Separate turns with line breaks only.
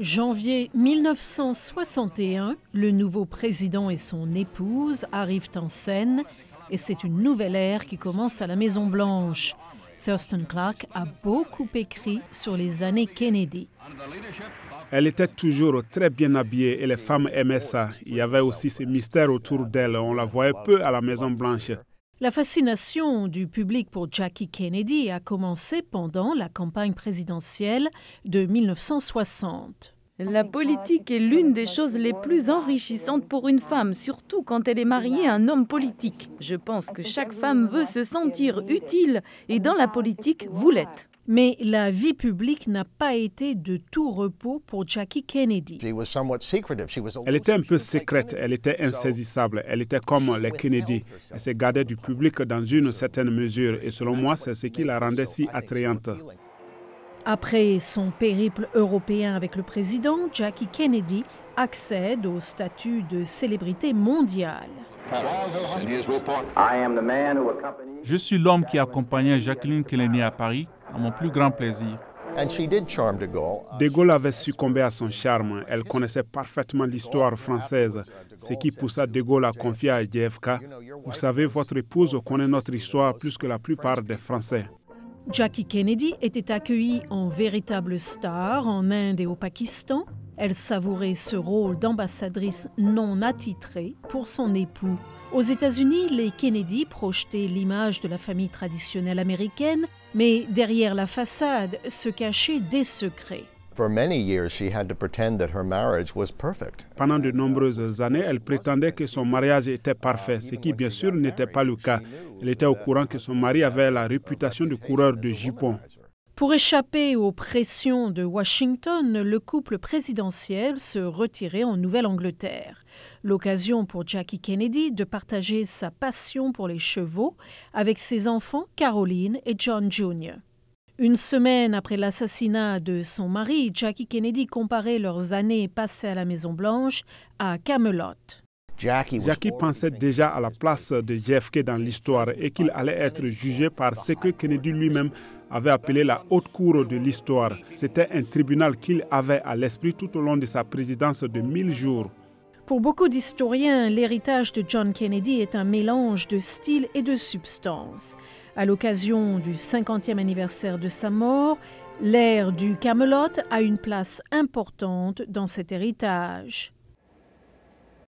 Janvier 1961, le nouveau président et son épouse arrivent en scène et c'est une nouvelle ère qui commence à la Maison-Blanche. Thurston Clark a beaucoup écrit sur les années Kennedy.
Elle était toujours très bien habillée et les femmes aimaient ça. Il y avait aussi ces mystères autour d'elle. On la voyait peu à la Maison-Blanche.
La fascination du public pour Jackie Kennedy a commencé pendant la campagne présidentielle de 1960. La politique est l'une des choses les plus enrichissantes pour une femme, surtout quand elle est mariée à un homme politique. Je pense que chaque femme veut se sentir utile et dans la politique, vous l'êtes. Mais la vie publique n'a pas été de tout repos pour Jackie Kennedy.
Elle était un peu secrète, elle était insaisissable, elle était comme les Kennedy. Elle se gardait du public dans une certaine mesure et selon moi, c'est ce qui la rendait si attrayante.
Après son périple européen avec le président, Jackie Kennedy accède au statut de célébrité mondiale.
Je suis l'homme qui accompagnait Jacqueline Kennedy à Paris à mon plus grand plaisir. De Gaulle avait succombé à son charme. Elle connaissait parfaitement l'histoire française, ce qui poussa De Gaulle à confier à JFK Vous savez, votre épouse connaît notre histoire plus que la plupart des Français.
Jackie Kennedy était accueillie en véritable star en Inde et au Pakistan. Elle savourait ce rôle d'ambassadrice non attitrée pour son époux. Aux États-Unis, les Kennedy projetaient l'image de la famille traditionnelle américaine, mais derrière la façade se cachaient des secrets.
Pendant de nombreuses années, elle prétendait que son mariage était parfait, ce qui bien sûr n'était pas le cas. Elle était au courant que son mari avait la réputation de coureur de jupons.
Pour échapper aux pressions de Washington, le couple présidentiel se retirait en Nouvelle-Angleterre. L'occasion pour Jackie Kennedy de partager sa passion pour les chevaux avec ses enfants Caroline et John Jr. Une semaine après l'assassinat de son mari, Jackie Kennedy comparait leurs années passées à la Maison-Blanche à Camelot.
Jackie pensait déjà à la place de JFK dans l'histoire et qu'il allait être jugé par ce que Kennedy lui-même avait appelé la haute cour de l'histoire. C'était un tribunal qu'il avait à l'esprit tout au long de sa présidence de 1000 jours.
Pour beaucoup d'historiens, l'héritage de John Kennedy est un mélange de style et de substance. À l'occasion du 50e anniversaire de sa mort, l'ère du Camelot a une place importante dans cet héritage.